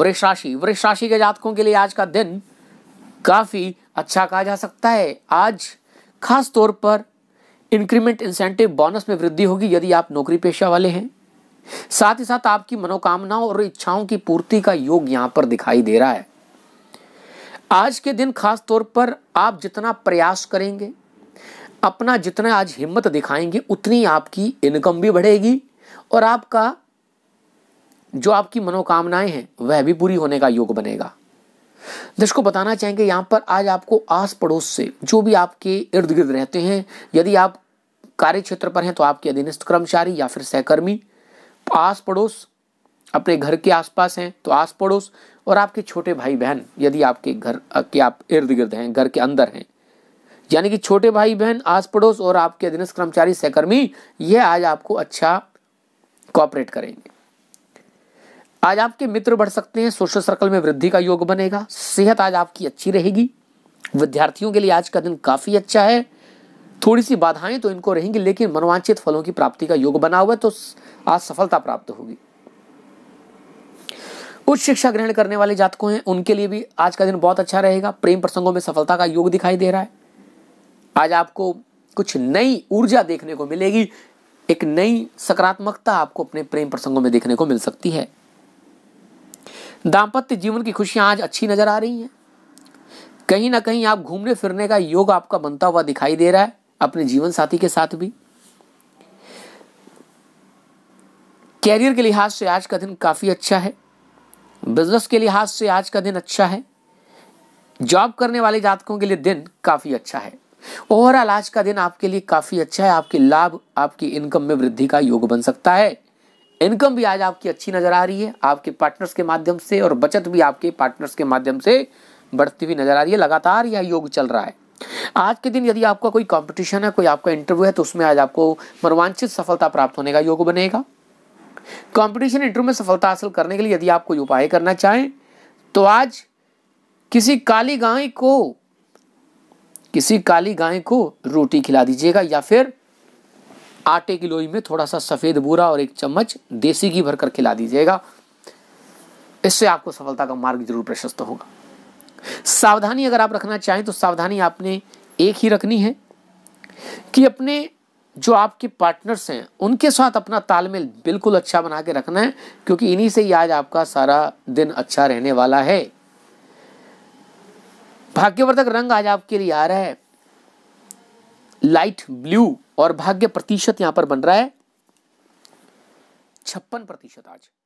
वृक्ष राशि वृक्ष राशि के जातकों के लिए आज का दिन काफ़ी अच्छा कहा जा सकता है आज खास तौर पर इंक्रीमेंट इंसेंटिव बोनस में वृद्धि होगी यदि आप नौकरी पेशा वाले हैं साथ ही साथ आपकी मनोकामनाओं और इच्छाओं की पूर्ति का योग यहां पर दिखाई दे रहा है आज के दिन खास तौर पर आप जितना प्रयास करेंगे अपना जितना आज हिम्मत दिखाएंगे उतनी आपकी इनकम भी बढ़ेगी और आपका जो आपकी मनोकामनाएं हैं वह भी पूरी होने का योग बनेगा दर्शकों बताना चाहेंगे यहां पर आज आपको आस पड़ोस से जो भी आपके इर्द गिर्द रहते हैं यदि आप कार्य क्षेत्र पर हैं तो आपके अधीनस्थ कर्मचारी या फिर सहकर्मी आस पड़ोस अपने घर के आसपास हैं तो आस पड़ोस और आपके छोटे भाई बहन यदि आपके घर के आप इर्द गिर्द हैं घर के अंदर हैं यानी कि छोटे भाई बहन आस पड़ोस और आपके अधीनस्थ कर्मचारी सहकर्मी यह आज आपको अच्छा कॉपरेट करेंगे आज आपके मित्र बढ़ सकते हैं सोशल सर्कल में वृद्धि का योग बनेगा सेहत आज आपकी अच्छी रहेगी विद्यार्थियों के लिए आज का दिन काफ़ी अच्छा है थोड़ी सी बाधाएं तो इनको रहेंगी लेकिन मनोवांचित फलों की प्राप्ति का योग बना हुआ है तो आज सफलता प्राप्त होगी उच्च शिक्षा ग्रहण करने वाले जातकों हैं उनके लिए भी आज का दिन बहुत अच्छा रहेगा प्रेम प्रसंगों में सफलता का योग दिखाई दे रहा है आज आपको कुछ नई ऊर्जा देखने को मिलेगी एक नई सकारात्मकता आपको अपने प्रेम प्रसंगों में देखने को मिल सकती है दाम्पत्य जीवन की खुशियां आज अच्छी नजर आ रही हैं कहीं ना कहीं आप घूमने फिरने का योग आपका बनता हुआ दिखाई दे रहा है अपने जीवन साथी के साथ भी कैरियर के लिहाज से आज का दिन काफ़ी अच्छा है बिजनेस के लिहाज से आज का दिन अच्छा है जॉब करने वाले जातकों के लिए दिन काफ़ी अच्छा है ओवरऑल आज का दिन आपके लिए काफ़ी अच्छा है आपके लाभ आपकी इनकम में वृद्धि का योग बन सकता है इनकम भी आज आपकी अच्छी नज़र आ रही है आपके पार्टनर्स के माध्यम से और बचत भी आपके पार्टनर्स के माध्यम से बढ़ती हुई नज़र आ रही है लगातार यह योग चल रहा है आज के दिन यदि आपका कोई कंपटीशन है कोई आपका इंटरव्यू है तो उसमें आज आपको मनवांचित सफलता प्राप्त होने का योग बनेगा कंपटीशन इंटरव्यू में सफलता हासिल करने के लिए यदि आप कोई उपाय करना चाहें तो आज किसी काली गाय को किसी काली गाय को रोटी खिला दीजिएगा या फिर आटे की लोई में थोड़ा सा सफ़ेद बूरा और एक चम्मच देसी घी भरकर खिला दीजिएगा इससे आपको सफलता का मार्ग जरूर प्रशस्त होगा सावधानी अगर आप रखना चाहें तो सावधानी आपने एक ही रखनी है कि अपने जो आपके पार्टनर्स हैं उनके साथ अपना तालमेल बिल्कुल अच्छा बना के रखना है क्योंकि इन्हीं से ही आज आपका सारा दिन अच्छा रहने वाला है भाग्यवर्धक रंग आज आपके लिए आ रहा है लाइट ब्लू और भाग्य प्रतिशत यहां पर बन रहा है छप्पन प्रतिशत आज